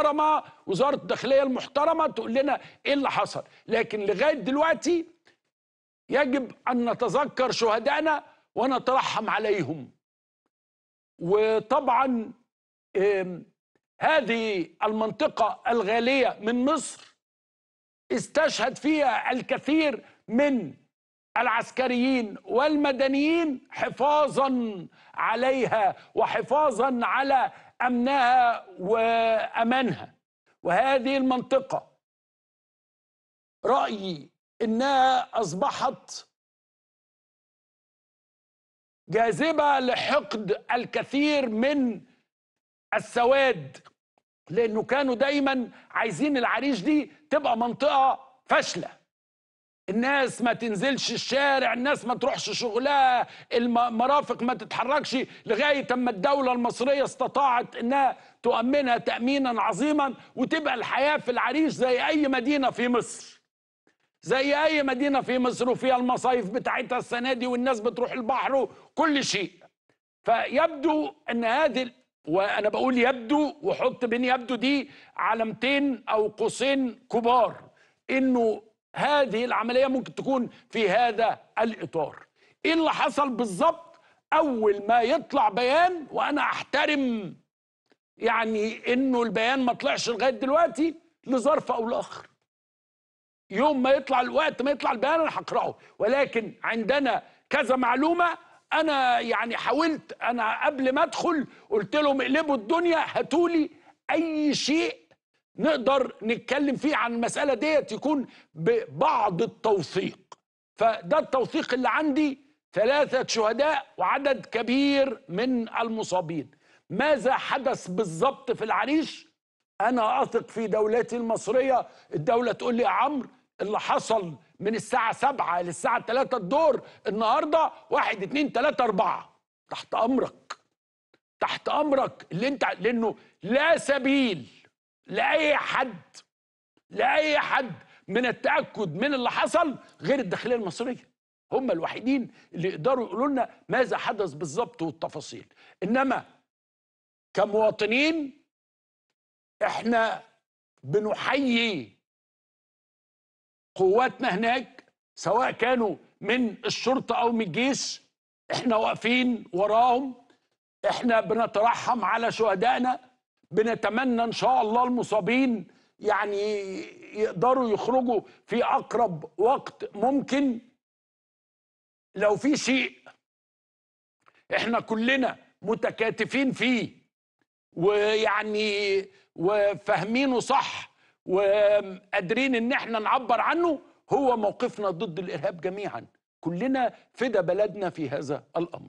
المحترمه وزاره الداخليه المحترمه تقول لنا ايه اللي حصل لكن لغايه دلوقتي يجب ان نتذكر شهدائنا ونترحم عليهم وطبعا هذه المنطقه الغاليه من مصر استشهد فيها الكثير من العسكريين والمدنيين حفاظا عليها وحفاظا على أمنها وأمانها وهذه المنطقة رأيي إنها أصبحت جاذبة لحقد الكثير من السواد لأنه كانوا دايما عايزين العريش دي تبقى منطقة فاشلة الناس ما تنزلش الشارع الناس ما تروحش شغلها المرافق ما تتحركش لغاية اما الدولة المصرية استطاعت انها تؤمنها تأمينا عظيما وتبقى الحياة في العريش زي اي مدينة في مصر زي اي مدينة في مصر وفيها المصايف بتاعتها السنة دي والناس بتروح البحر وكل شيء فيبدو ان هذه وانا بقول يبدو وحط بين يبدو دي علامتين او قوسين كبار انه هذه العملية ممكن تكون في هذا الإطار إيه اللي حصل بالظبط أول ما يطلع بيان وأنا أحترم يعني إنه البيان ما طلعش لغاية دلوقتي لظرف أو لآخر يوم ما يطلع الوقت ما يطلع البيان أنا هقرأه ولكن عندنا كذا معلومة أنا يعني حاولت أنا قبل ما أدخل قلت لهم اقلبوا الدنيا هاتولي أي شيء نقدر نتكلم فيه عن المسألة ديت يكون ببعض التوثيق فده التوثيق اللي عندي ثلاثة شهداء وعدد كبير من المصابين ماذا حدث بالظبط في العريش أنا أثق في دولتي المصرية الدولة تقول لي يا عمرو اللي حصل من الساعة سبعة للساعة تلاتة الدور النهاردة واحد اتنين تلاتة أربعة تحت أمرك تحت أمرك اللي أنت لأنه لا سبيل لاي حد لاي حد من التاكد من اللي حصل غير الداخليه المصريه هم الوحيدين اللي يقدروا يقولوا لنا ماذا حدث بالظبط والتفاصيل انما كمواطنين احنا بنحيي قواتنا هناك سواء كانوا من الشرطه او من الجيش احنا واقفين وراهم احنا بنترحم على شهدائنا بنتمنى ان شاء الله المصابين يعني يقدروا يخرجوا في اقرب وقت ممكن لو في شيء احنا كلنا متكاتفين فيه ويعني وفاهمينه صح وقادرين ان احنا نعبر عنه هو موقفنا ضد الارهاب جميعا كلنا فدى بلدنا في هذا الامر